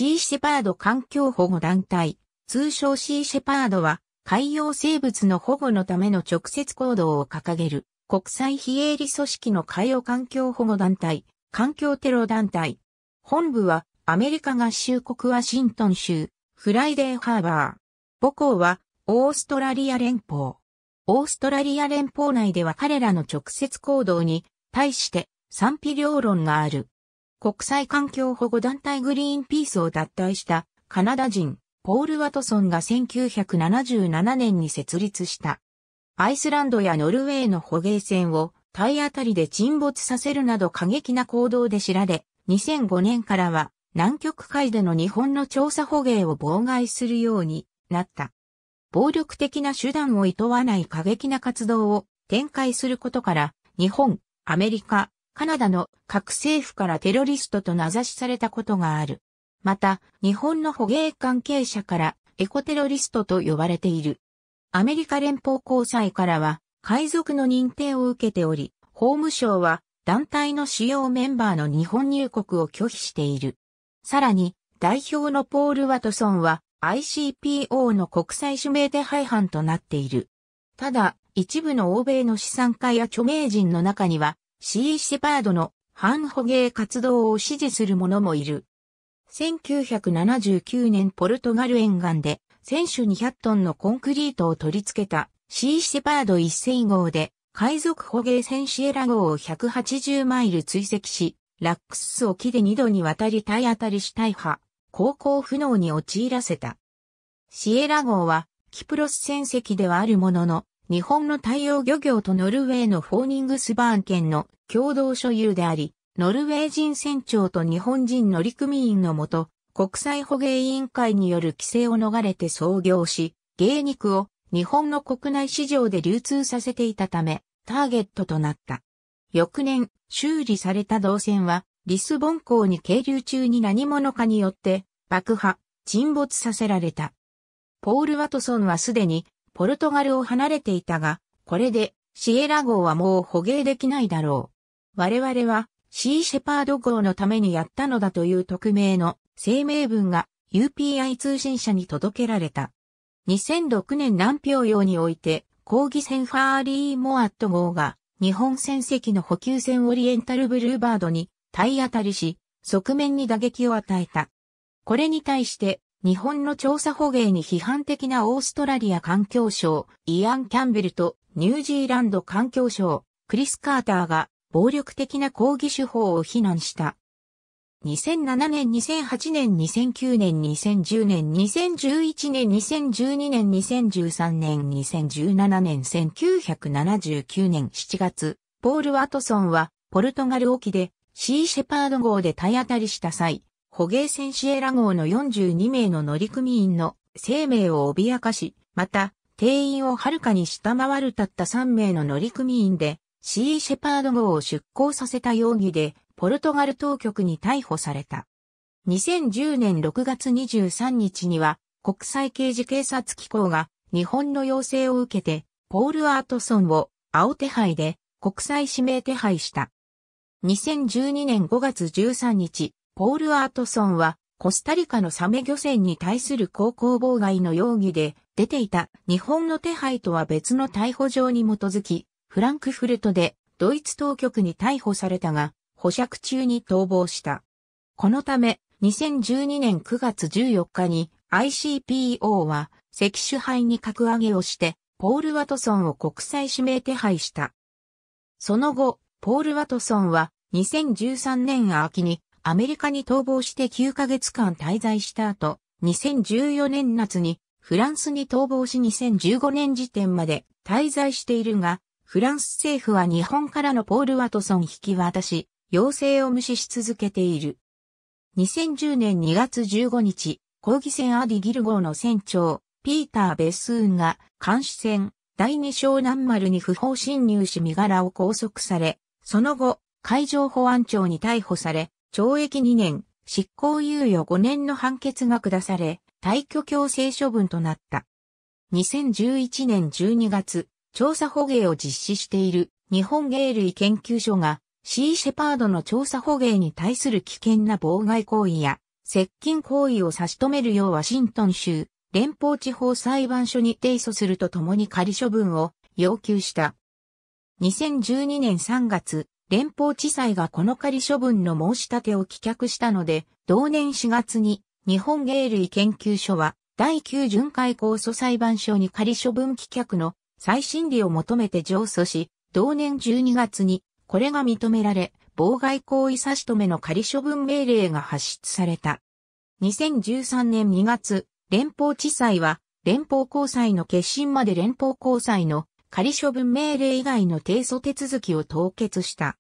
シーシェパード環境保護団体、通称シーシェパードは、海洋生物の保護のための直接行動を掲げる、国際非営利組織の海洋環境保護団体、環境テロ団体。本部は、アメリカ合衆国ワシントン州、フライデーハーバー。母校は、オーストラリア連邦。オーストラリア連邦内では彼らの直接行動に対して賛否両論がある。国際環境保護団体グリーンピースを脱退したカナダ人ポール・ワトソンが1977年に設立した。アイスランドやノルウェーの捕鯨船を体当たりで沈没させるなど過激な行動で知られ、2005年からは南極海での日本の調査捕鯨を妨害するようになった。暴力的な手段を厭わない過激な活動を展開することから、日本、アメリカ、カナダの各政府からテロリストと名指しされたことがある。また、日本の捕鯨関係者からエコテロリストと呼ばれている。アメリカ連邦高裁からは、海賊の認定を受けており、法務省は団体の主要メンバーの日本入国を拒否している。さらに、代表のポール・ワトソンは ICPO の国際指名手配犯となっている。ただ、一部の欧米の資産家や著名人の中には、シー・シェパードの反捕鯨活動を支持する者もいる。1979年ポルトガル沿岸で、選手200トンのコンクリートを取り付けたシー・シェパード1000号で、海賊捕鯨船シエラ号を180マイル追跡し、ラックス沖で2度にわたり体当たりし大破、航行不能に陥らせた。シエラ号は、キプロス船籍ではあるものの、日本の太陽漁業とノルウェーのフォーニングスバーン県の共同所有であり、ノルウェー人船長と日本人乗組員のもと、国際捕鯨委員会による規制を逃れて創業し、芸肉を日本の国内市場で流通させていたため、ターゲットとなった。翌年、修理された銅線は、リスボン港に係留中に何者かによって、爆破、沈没させられた。ポール・ワトソンはすでにポルトガルを離れていたが、これでシエラ号はもう捕鯨できないだろう。我々はシーシェパード号のためにやったのだという匿名の声明文が UPI 通信社に届けられた。2006年南平洋において抗議船ファーリー・モアット号が日本船籍の補給船オリエンタルブルーバードに体当たりし、側面に打撃を与えた。これに対して日本の調査捕鯨に批判的なオーストラリア環境省、イアン・キャンベルとニュージーランド環境省、クリス・カーターが暴力的な抗議手法を非難した。2007年、2008年、2009年、2010年、2011年、2012年、2013年、2017年、1979年7月、ポール・ワトソンは、ポルトガル沖で、シー・シェパード号で体当たりした際、捕鯨船シエラ号の42名の乗組員の生命を脅かし、また、定員をはるかに下回るたった3名の乗組員で、シー・シェパード号を出港させた容疑で、ポルトガル当局に逮捕された。2010年6月23日には、国際刑事警察機構が日本の要請を受けて、ポール・アートソンを青手配で国際指名手配した。2012年5月13日、ポール・アートソンは、コスタリカのサメ漁船に対する航行妨害の容疑で、出ていた日本の手配とは別の逮捕状に基づき、フランクフルトでドイツ当局に逮捕されたが、保釈中に逃亡した。このため、2012年9月14日に ICPO は赤手配に格上げをして、ポール・ワトソンを国際指名手配した。その後、ポール・ワトソンは2013年秋にアメリカに逃亡して9ヶ月間滞在した後、2014年夏にフランスに逃亡し2015年時点まで滞在しているが、フランス政府は日本からのポール・ワトソン引き渡し、要請を無視し続けている。2010年2月15日、抗議船アディギル号の船長、ピーター・ベスーンが監視船、第二章南丸に不法侵入し身柄を拘束され、その後、海上保安庁に逮捕され、懲役2年、執行猶予5年の判決が下され、退去強制処分となった。2011年12月、調査捕鯨を実施している日本鯨類研究所がシーシェパードの調査捕鯨に対する危険な妨害行為や接近行為を差し止めるようワシントン州連邦地方裁判所に提訴するとともに仮処分を要求した。2012年3月、連邦地裁がこの仮処分の申し立てを棄却したので、同年4月に日本芸類研究所は第9巡回控訴裁判所に仮処分棄却の再審理を求めて上訴し、同年12月にこれが認められ、妨害行為差し止めの仮処分命令が発出された。2013年2月、連邦地裁は連邦高裁の決心まで連邦高裁の仮処分命令以外の提訴手続きを凍結した。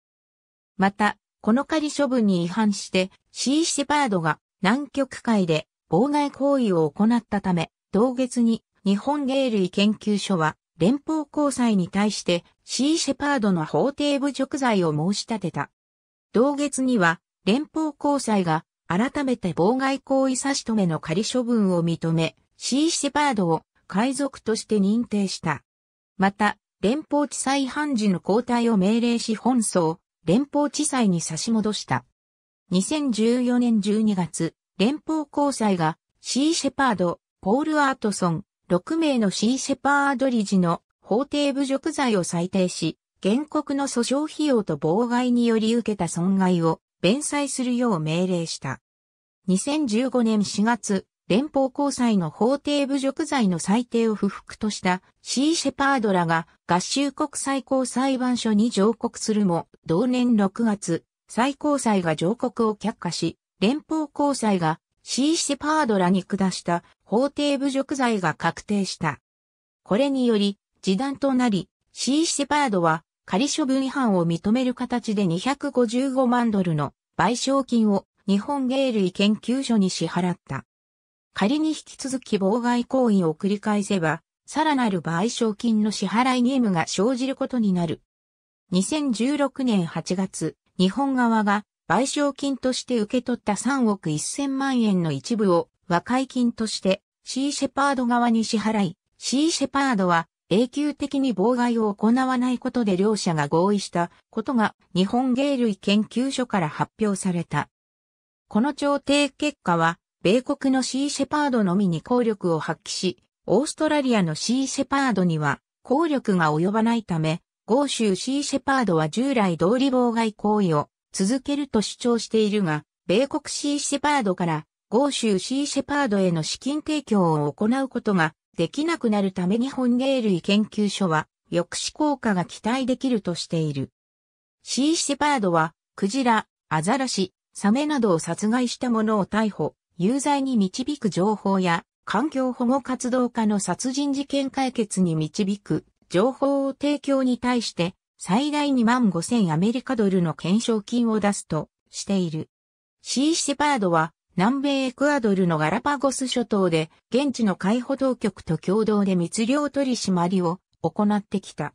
また、この仮処分に違反して、シー・シェパードが南極海で妨害行為を行ったため、同月に日本芸類研究所は連邦高裁に対してシーシェパードの法廷侮辱罪を申し立てた。同月には連邦高裁が改めて妨害行為差し止めの仮処分を認めシーシェパードを海賊として認定した。また、連邦地裁判事の交代を命令し本層、連邦地裁に差し戻した。2014年12月、連邦高裁がシー・シェパード、ポール・アートソン、6名のシー・シェパード理事の法廷侮辱罪を裁定し、原告の訴訟費用と妨害により受けた損害を弁済するよう命令した。2015年4月、連邦高裁の法廷侮辱罪の裁定を不服とした C・ シェパードらが合衆国最高裁判所に上告するも、同年6月、最高裁が上告を却下し、連邦高裁が C・ シェパードらに下した法廷侮辱罪が確定した。これにより、示談となり、C・ シェパードは仮処分違反を認める形で255万ドルの賠償金を日本芸類研究所に支払った。仮に引き続き妨害行為を繰り返せば、さらなる賠償金の支払い義務が生じることになる。2016年8月、日本側が賠償金として受け取った3億1000万円の一部を和解金としてシーシェパード側に支払い、シーシェパードは永久的に妨害を行わないことで両者が合意したことが日本芸類研究所から発表された。この調停結果は米国のシーシェパードのみに効力を発揮し、オーストラリアのシーシェパードには効力が及ばないため、豪州シーシェパードは従来通り妨害行為を続けると主張しているが、米国シーシェパードから豪州シーシェパードへの資金提供を行うことができなくなるため日本鯨類研究所は抑止効果が期待できるとしている。シーシェパードはクジラ、アザラシ、サメなどを殺害した者を逮捕、有罪に導く情報や、環境保護活動家の殺人事件解決に導く情報を提供に対して、最大2万5千アメリカドルの懸賞金を出すとしている。シー・シェパードは南米エクアドルのガラパゴス諸島で現地の海保当局と共同で密漁取締りを行ってきた。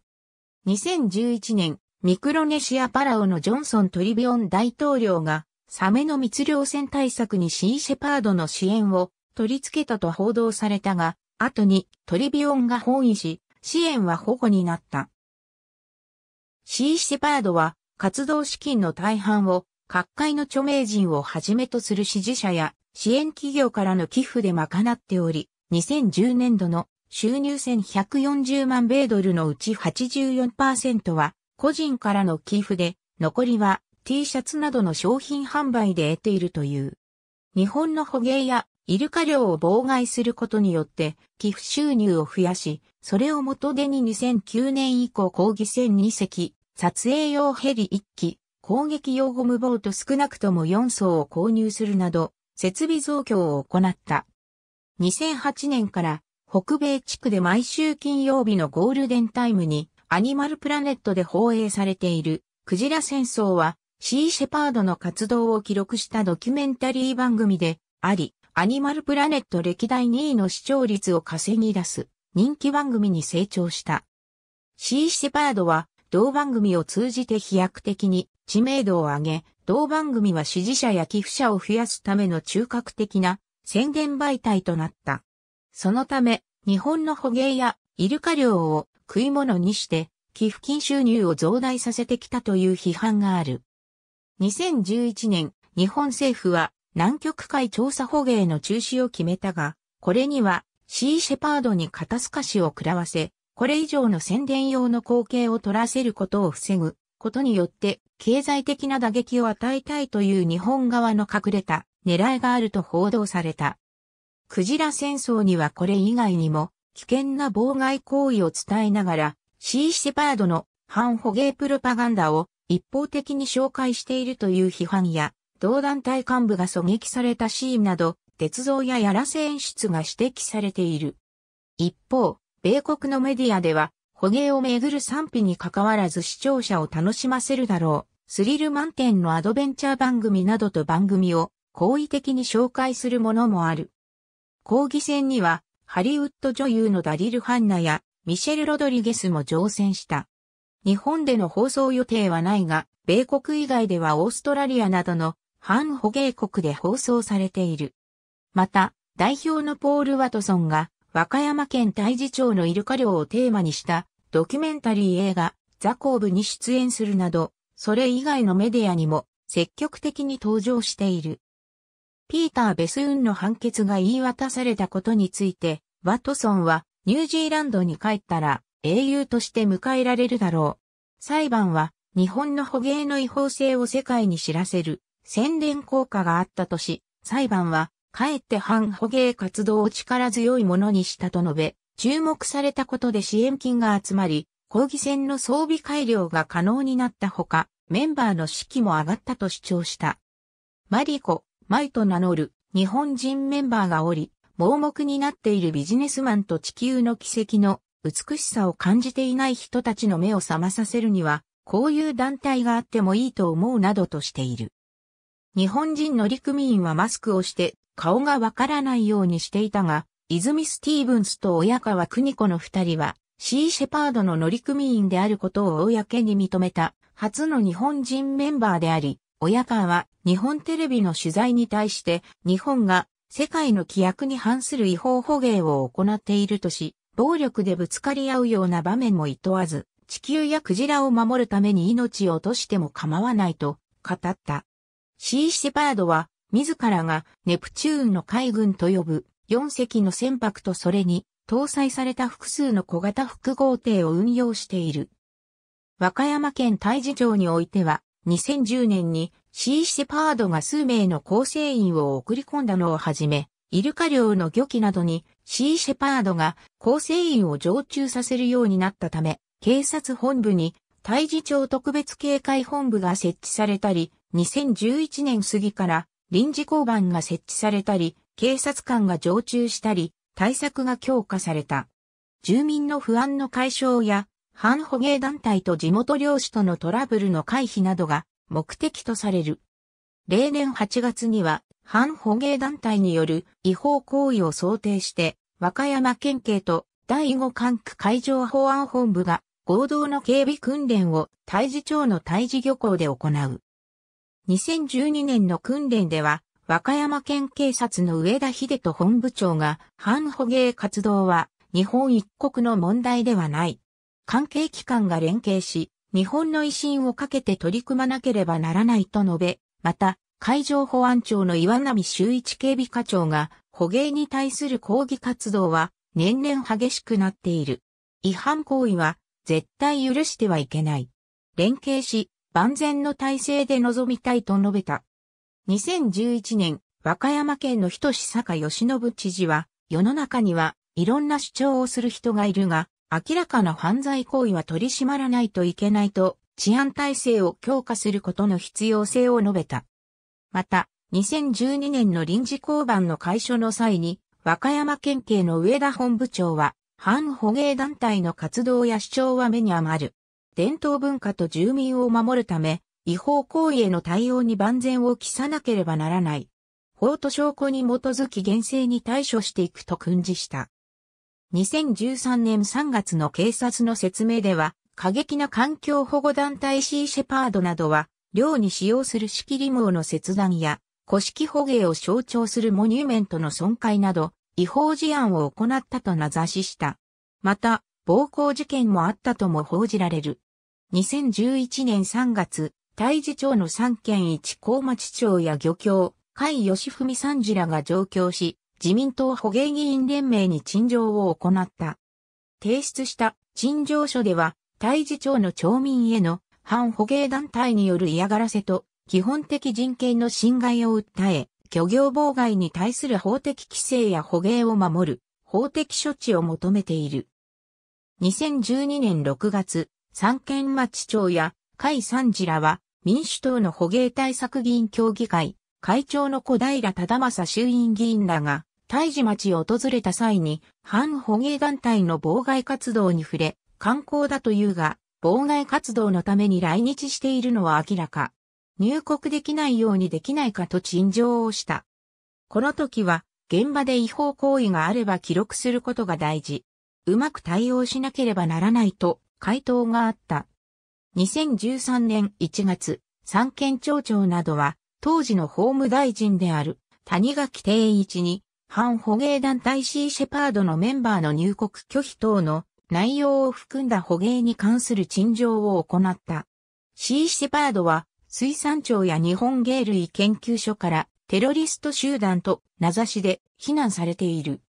2011年、ミクロネシア・パラオのジョンソン・トリビオン大統領がサメの密漁船対策にシーシェパードの支援を取り付けたと報道されたが、後にトリビオンが本意し、支援は保護になった。シーシェパードは活動資金の大半を各界の著名人をはじめとする支持者や支援企業からの寄付で賄っており、2010年度の収入1140万米ドルのうち84%は個人からの寄付で、残りは T シャツなどの商品販売で得ているという。日本の捕鯨やイルカ漁を妨害することによって寄付収入を増やし、それを元手に2009年以降抗議船2隻、撮影用ヘリ1機、攻撃用ゴムボート少なくとも4層を購入するなど、設備増強を行った。2008年から北米地区で毎週金曜日のゴールデンタイムにアニマルプラネットで放映されているクジラ戦争はシー・シェパードの活動を記録したドキュメンタリー番組であり、アニマルプラネット歴代2位の視聴率を稼ぎ出す人気番組に成長した。シー・シェパードは同番組を通じて飛躍的に知名度を上げ、同番組は支持者や寄付者を増やすための中核的な宣言媒体となった。そのため、日本の捕鯨やイルカ漁を食い物にして寄付金収入を増大させてきたという批判がある。2011年、日本政府は南極海調査捕鯨の中止を決めたが、これにはシーシェパードに肩透かしを食らわせ、これ以上の宣伝用の光景を取らせることを防ぐことによって経済的な打撃を与えたいという日本側の隠れた狙いがあると報道された。クジラ戦争にはこれ以外にも危険な妨害行為を伝えながらシーシェパードの反捕鯨プロパガンダを一方的に紹介しているという批判や、同団体幹部が狙撃されたシーンなど、鉄道ややらせ演出が指摘されている。一方、米国のメディアでは、捕鯨をめぐる賛否に関わらず視聴者を楽しませるだろう、スリル満点のアドベンチャー番組などと番組を好意的に紹介するものもある。抗議戦には、ハリウッド女優のダリル・ハンナやミシェル・ロドリゲスも乗船した。日本での放送予定はないが、米国以外ではオーストラリアなどの反捕鯨国で放送されている。また、代表のポール・ワトソンが和歌山県大治町のイルカ漁をテーマにしたドキュメンタリー映画ザコーブに出演するなど、それ以外のメディアにも積極的に登場している。ピーター・ベスウンの判決が言い渡されたことについて、ワトソンはニュージーランドに帰ったら英雄として迎えられるだろう。裁判は、日本の捕鯨の違法性を世界に知らせる宣伝効果があったとし、裁判は、かえって反捕鯨活動を力強いものにしたと述べ、注目されたことで支援金が集まり、抗議船の装備改良が可能になったほか、メンバーの士気も上がったと主張した。マリコ、マイと名乗る日本人メンバーがおり、盲目になっているビジネスマンと地球の奇跡の美しさを感じていない人たちの目を覚まさせるには、こういう団体があってもいいと思うなどとしている。日本人乗組員はマスクをして顔がわからないようにしていたが、泉スティーブンスと親川邦子の二人は、シー・シェパードの乗組員であることを公に認めた初の日本人メンバーであり、親川は日本テレビの取材に対して日本が世界の規約に反する違法捕鯨を行っているとし、暴力でぶつかり合うような場面も厭わず、地球やクジラを守るために命を落としても構わないと語った。シー・シェパードは自らがネプチューンの海軍と呼ぶ4隻の船舶とそれに搭載された複数の小型複合艇を運用している。和歌山県大寺町においては2010年にシー・シェパードが数名の構成員を送り込んだのをはじめ、イルカ漁の漁期などにシー・シェパードが構成員を常駐させるようになったため、警察本部に大事町特別警戒本部が設置されたり、2011年過ぎから臨時交番が設置されたり、警察官が常駐したり、対策が強化された。住民の不安の解消や、反捕鯨団体と地元漁師とのトラブルの回避などが目的とされる。例年8月には反捕鯨団体による違法行為を想定して、和歌山県警と第五管区海上保安本部が合同の警備訓練を大事町の大事漁港で行う。2012年の訓練では、和歌山県警察の上田秀人本部長が、反捕鯨活動は日本一国の問題ではない。関係機関が連携し、日本の威信をかけて取り組まなければならないと述べ、また、海上保安庁の岩波修一警備課長が、捕鯨に対する抗議活動は年々激しくなっている。違反行為は絶対許してはいけない。連携し、万全の体制で臨みたいと述べた。2011年、和歌山県の人志坂義信知事は、世の中にはいろんな主張をする人がいるが、明らかな犯罪行為は取り締まらないといけないと、治安体制を強化することの必要性を述べた。また、2012年の臨時交番の解消の際に、和歌山県警の上田本部長は、反捕鯨団体の活動や主張は目に余る。伝統文化と住民を守るため、違法行為への対応に万全を期さなければならない。法と証拠に基づき厳正に対処していくと訓示した。2013年3月の警察の説明では、過激な環境保護団体シーシェパードなどは、寮に使用する仕切り網の切断や、古式捕鯨を象徴するモニュメントの損壊など、違法事案を行ったと名指しした。また、暴行事件もあったとも報じられる。2011年3月、大事町の三県一高町町や漁協、甲斐義文三次らが上京し、自民党捕鯨議員連盟に陳情を行った。提出した陳情書では、大事町の町民への反捕鯨団体による嫌がらせと基本的人権の侵害を訴え、漁業妨害に対する法的規制や捕鯨を守る法的処置を求めている。2012年6月、三軒町長や甲斐三次らは民主党の捕鯨対策議員協議会、会長の小平忠正衆院議員らが、大治町を訪れた際に、反捕鯨団体の妨害活動に触れ、観光だというが、妨害活動のために来日しているのは明らか。入国できないようにできないかと陳情をした。この時は、現場で違法行為があれば記録することが大事。うまく対応しなければならないと回答があった。2013年1月、三県庁長などは、当時の法務大臣である谷垣定一に、反捕鯨団体シーシェパードのメンバーの入国拒否等の内容を含んだ捕鯨に関する陳情を行った。シー・シェパードは、水産庁や日本芸類研究所からテロリスト集団と名指しで非難されている。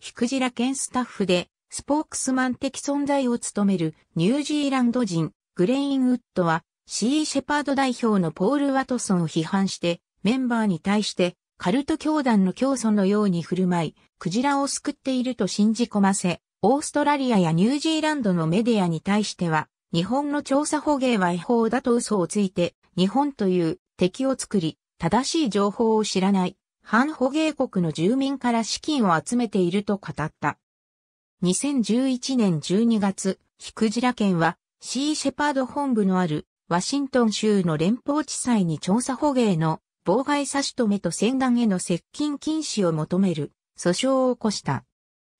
ヒクジラ県スタッフでスポークスマン的存在を務めるニュージーランド人グレインウッドはシー・シェパード代表のポール・ワトソンを批判してメンバーに対してカルト教団の教祖のように振る舞い、クジラを救っていると信じ込ませ、オーストラリアやニュージーランドのメディアに対しては、日本の調査捕鯨は違法だと嘘をついて、日本という敵を作り、正しい情報を知らない、反捕鯨国の住民から資金を集めていると語った。2011年12月、ヒクジラ県は、シーシェパード本部のある、ワシントン州の連邦地裁に調査捕鯨の妨害差し止めと戦団への接近禁止を求める訴訟を起こした。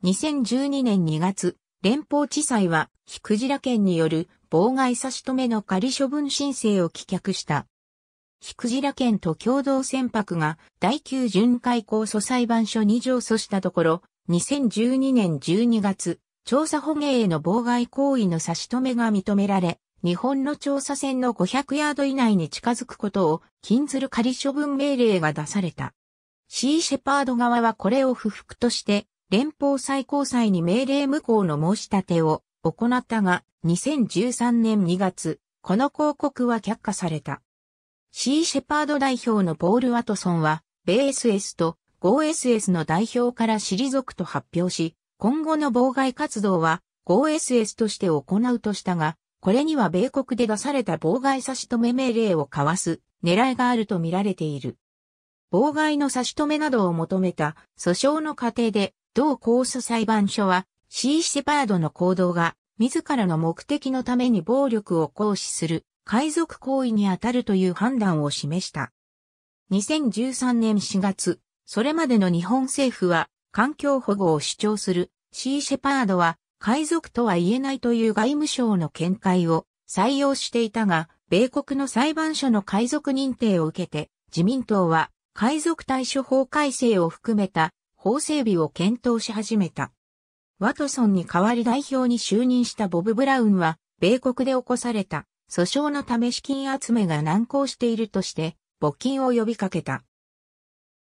2012年2月、連邦地裁は、ヒクジラ県による妨害差し止めの仮処分申請を棄却した。ヒクジラ県と共同船舶が第9巡回控訴裁判所に上訴したところ、2012年12月、調査捕鯨への妨害行為の差し止めが認められ、日本の調査船の500ヤード以内に近づくことを禁ずる仮処分命令が出された。シーシェパード側はこれを不服として連邦最高裁に命令無効の申し立てを行ったが、2013年2月、この広告は却下された。シー・シェパード代表のポール・ワトソンは、BSS と o s s の代表から退くと発表し、今後の妨害活動は o s s として行うとしたが、これには米国で出された妨害差し止め命令を交わす狙いがあるとみられている。妨害の差し止めなどを求めた訴訟の過程で同控訴裁判所は、シー・シェパードの行動が、自らの目的のために暴力を行使する、海賊行為にあたるという判断を示した。2013年4月、それまでの日本政府は、環境保護を主張する、シー・シェパードは、海賊とは言えないという外務省の見解を採用していたが、米国の裁判所の海賊認定を受けて、自民党は海賊対処法改正を含めた法整備を検討し始めた。ワトソンに代わり代表に就任したボブ・ブラウンは、米国で起こされた訴訟のため資金集めが難航しているとして、募金を呼びかけた。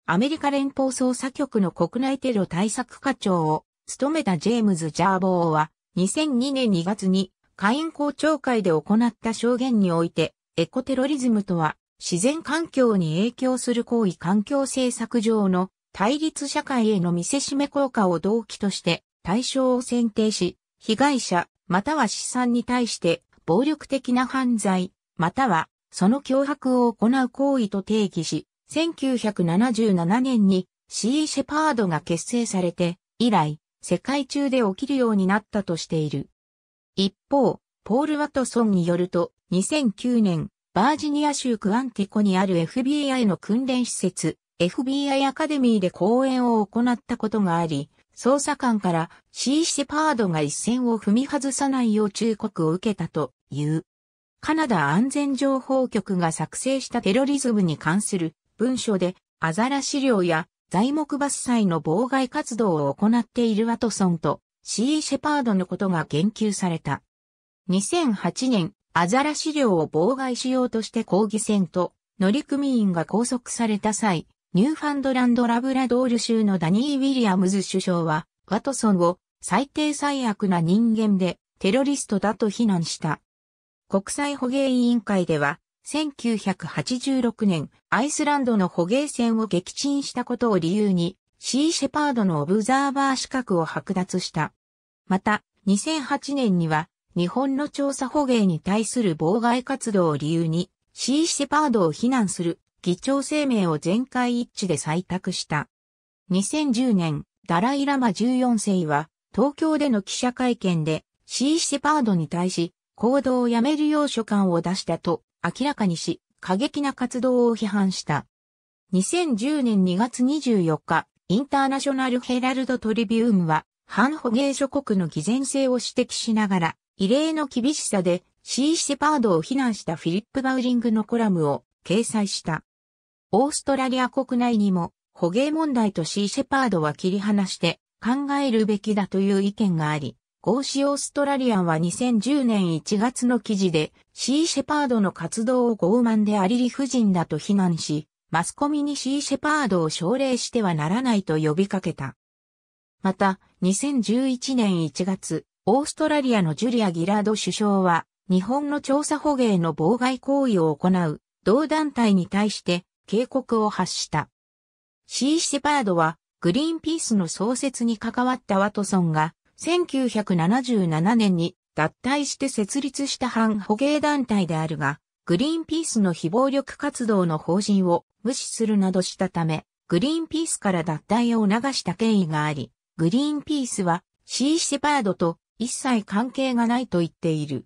アメリカ連邦捜査局の国内テロ対策課長を務めたジェームズ・ジャーボーは、2002年2月に下院公聴会で行った証言において、エコテロリズムとは自然環境に影響する行為環境政策上の対立社会への見せしめ効果を動機として対象を選定し、被害者または資産に対して暴力的な犯罪またはその脅迫を行う行為と定義し、1977年に C. シェパードが結成されて、以来、世界中で起きるようになったとしている。一方、ポール・ワトソンによると、2009年、バージニア州クアンティコにある FBI の訓練施設、FBI アカデミーで講演を行ったことがあり、捜査官からシー・シェパードが一線を踏み外さないよう忠告を受けたという。カナダ安全情報局が作成したテロリズムに関する文書で、アザラ資料や材木伐採の妨害活動を行っているワトソンとシー・シェパードのことが言及された。2008年、アザラ資料を妨害しようとして抗議戦と乗組員が拘束された際、ニューファンドランドラブラドール州のダニー・ウィリアムズ首相は、ワトソンを最低最悪な人間でテロリストだと非難した。国際捕鯨委員会では、1986年、アイスランドの捕鯨船を撃沈したことを理由に、シー・シェパードのオブザーバー資格を剥奪した。また、2008年には、日本の調査捕鯨に対する妨害活動を理由に、シー・シェパードを非難する議長声明を全会一致で採択した。2010年、ダライラマ14世は、東京での記者会見で、シー・シェパードに対し、行動をやめるよう書簡を出したと明らかにし、過激な活動を批判した。2010年2月24日、インターナショナルヘラルドトリビウムは、反捕鯨諸国の偽善性を指摘しながら、異例の厳しさで、シー・シェパードを非難したフィリップ・バウリングのコラムを掲載した。オーストラリア国内にも、捕鯨問題とシーシェパードは切り離して考えるべきだという意見があり、ゴーシオーストラリアンは2010年1月の記事で、シーシェパードの活動を傲慢であり理不尽だと非難し、マスコミにシーシェパードを奨励してはならないと呼びかけた。また、2011年1月、オーストラリアのジュリア・ギラード首相は、日本の調査捕鯨の妨害行為を行う、同団体に対して、警告を発した。シー・シェパードは、グリーンピースの創設に関わったワトソンが、1977年に脱退して設立した反捕鯨団体であるが、グリーンピースの非暴力活動の方針を無視するなどしたため、グリーンピースから脱退を促した経緯があり、グリーンピースはシー・シェパードと一切関係がないと言っている。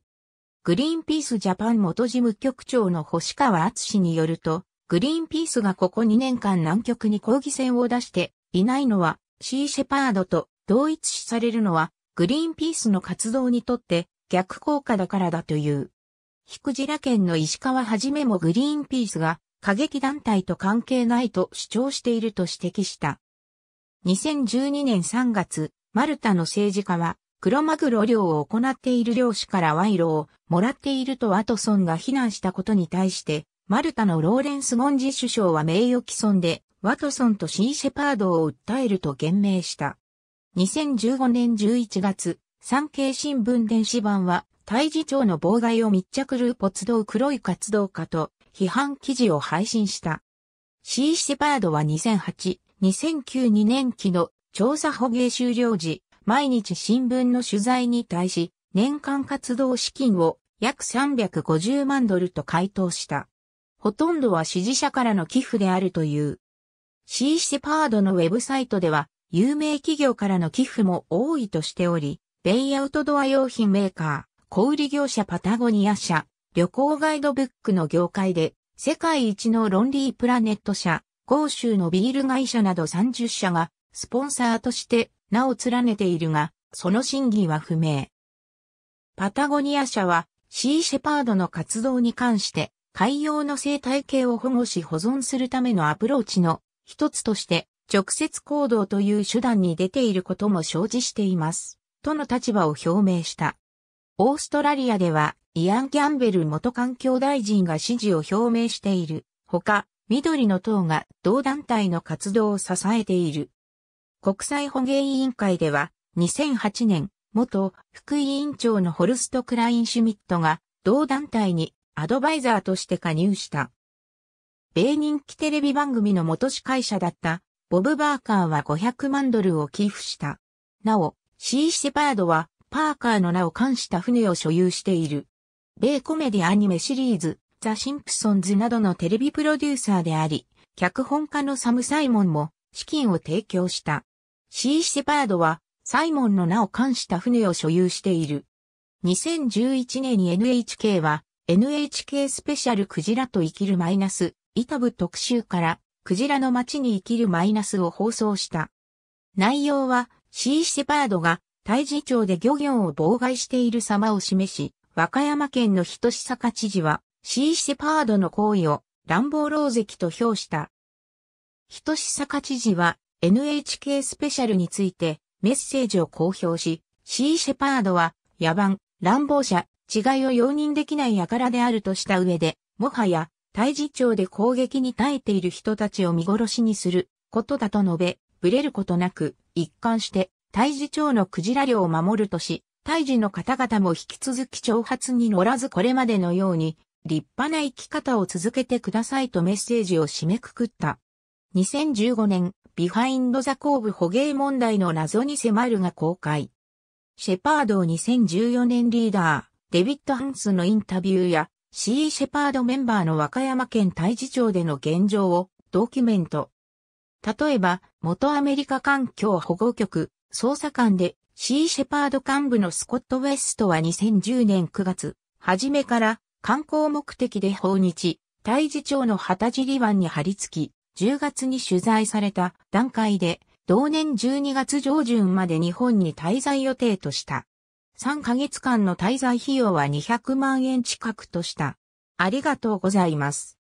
グリーンピースジャパン元事務局長の星川敦によると、グリーンピースがここ2年間南極に抗議戦を出していないのは、シーシェパードと同一視されるのは、グリーンピースの活動にとって逆効果だからだという。ヒクジラ県の石川はじめもグリーンピースが過激団体と関係ないと主張していると指摘した。2012年3月、マルタの政治家は、クロマグロ漁を行っている漁師から賄賂をもらっているとワトソンが非難したことに対して、マルタのローレンス・ゴンジ首相は名誉毀損で、ワトソンとシー・シェパードを訴えると言明した。2015年11月、産経新聞電子版は、大事長の妨害を密着ルーポ集う黒い活動家と批判記事を配信した。シー・シェパードは2008、2009 2年期の調査捕鯨終了時、毎日新聞の取材に対し、年間活動資金を約350万ドルと回答した。ほとんどは支持者からの寄付であるという。シー・シェパードのウェブサイトでは、有名企業からの寄付も多いとしており、レイアウトドア用品メーカー、小売業者パタゴニア社、旅行ガイドブックの業界で、世界一のロンリープラネット社、豪州のビール会社など30社が、スポンサーとして名を連ねているが、その真偽は不明。パタゴニア社は、シー・シェパードの活動に関して、海洋の生態系を保護し保存するためのアプローチの一つとして直接行動という手段に出ていることも生じしています。との立場を表明した。オーストラリアではイアン・キャンベル元環境大臣が支持を表明している。ほか、緑の党が同団体の活動を支えている。国際捕鯨委員会では2008年元副委員長のホルスト・クライン・シュミットが同団体にアドバイザーとして加入した。米人気テレビ番組の元司会者だったボブ・バーカーは500万ドルを寄付した。なお、シー・シェパードはパーカーの名を冠した船を所有している。米コメディアニメシリーズ、ザ・シンプソンズなどのテレビプロデューサーであり、脚本家のサム・サイモンも資金を提供した。シー・シェパードはサイモンの名を冠した船を所有している。2011年に NHK は NHK スペシャルクジラと生きるマイナス、イタブ特集から、クジラの街に生きるマイナスを放送した。内容は、シー・シェパードが、大事町で漁業を妨害している様を示し、和歌山県の人志坂知事は、シー・シェパードの行為を、乱暴狼藉と評した。人志坂知事は、NHK スペシャルについて、メッセージを公表し、シー・シェパードは、野蛮、乱暴者、違いを容認できない輩であるとした上で、もはや、大事長で攻撃に耐えている人たちを見殺しにすることだと述べ、ぶれることなく、一貫して、大事長のクジラ漁を守るとし、大事の方々も引き続き挑発に乗らずこれまでのように、立派な生き方を続けてくださいとメッセージを締めくくった。2015年、ビハインドザコーブ捕鯨問題の謎に迫るが公開。シェパードを2014年リーダー。デビッド・ハンスのインタビューや、シー・シェパードメンバーの和歌山県大事町での現状をドキュメント。例えば、元アメリカ環境保護局捜査官でシー・シェパード幹部のスコット・ウェストは2010年9月、初めから観光目的で訪日、大事町の旗尻湾に張り付き、10月に取材された段階で、同年12月上旬まで日本に滞在予定とした。3ヶ月間の滞在費用は200万円近くとした。ありがとうございます。